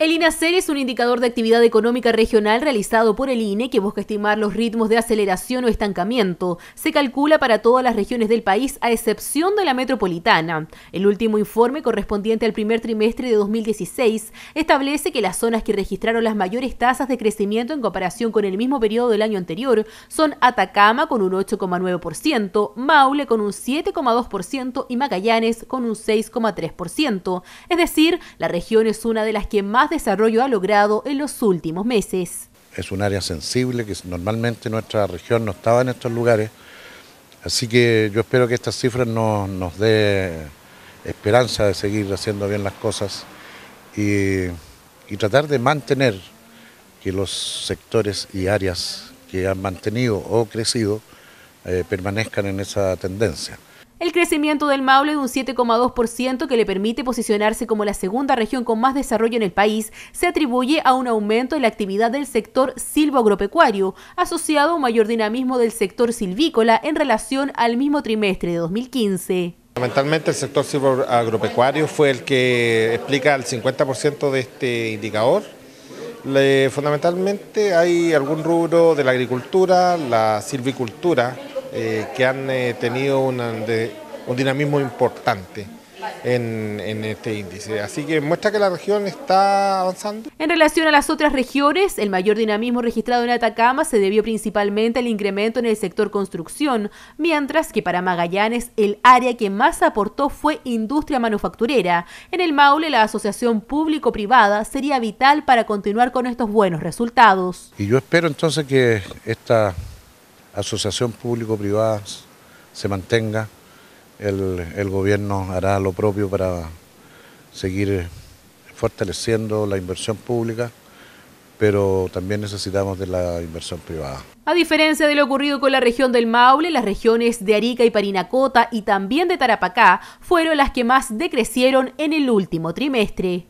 El INACER es un indicador de actividad económica regional realizado por el INE que busca estimar los ritmos de aceleración o estancamiento. Se calcula para todas las regiones del país a excepción de la metropolitana. El último informe correspondiente al primer trimestre de 2016 establece que las zonas que registraron las mayores tasas de crecimiento en comparación con el mismo periodo del año anterior son Atacama con un 8,9%, Maule con un 7,2% y Magallanes con un 6,3%. Es decir, la región es una de las que más desarrollo ha logrado en los últimos meses. Es un área sensible que normalmente nuestra región no estaba en estos lugares, así que yo espero que estas cifras nos, nos dé esperanza de seguir haciendo bien las cosas y, tratar de mantener que los sectores y áreas que han mantenido o crecido eh, permanezcan en esa tendencia. El crecimiento del Maule de un 7,2% que le permite posicionarse como la segunda región con más desarrollo en el país se atribuye a un aumento en la actividad del sector silvoagropecuario, asociado a un mayor dinamismo del sector silvícola en relación al mismo trimestre de 2015. Fundamentalmente el sector agropecuario fue el que explica el 50% de este indicador. fundamentalmente hay algún rubro de la agricultura, la silvicultura, eh, que han eh, tenido un dinamismo importante. en, este índice. Así que muestra que la región está avanzando. En relación a las otras regiones, el mayor dinamismo registrado en Atacama se debió principalmente al incremento en el sector construcción, mientras que para Magallanes el área que más aportó fue industria manufacturera. En el Maule la asociación público-privada sería vital para continuar con estos buenos resultados. Y yo espero entonces que esta asociación público-privada se mantenga, el, gobierno hará lo propio para seguir fortaleciendo la inversión pública, pero también necesitamos de la inversión privada. A diferencia de lo ocurrido con la región del Maule, las regiones de Arica y Parinacota y también de Tarapacá fueron las que más decrecieron en el último trimestre.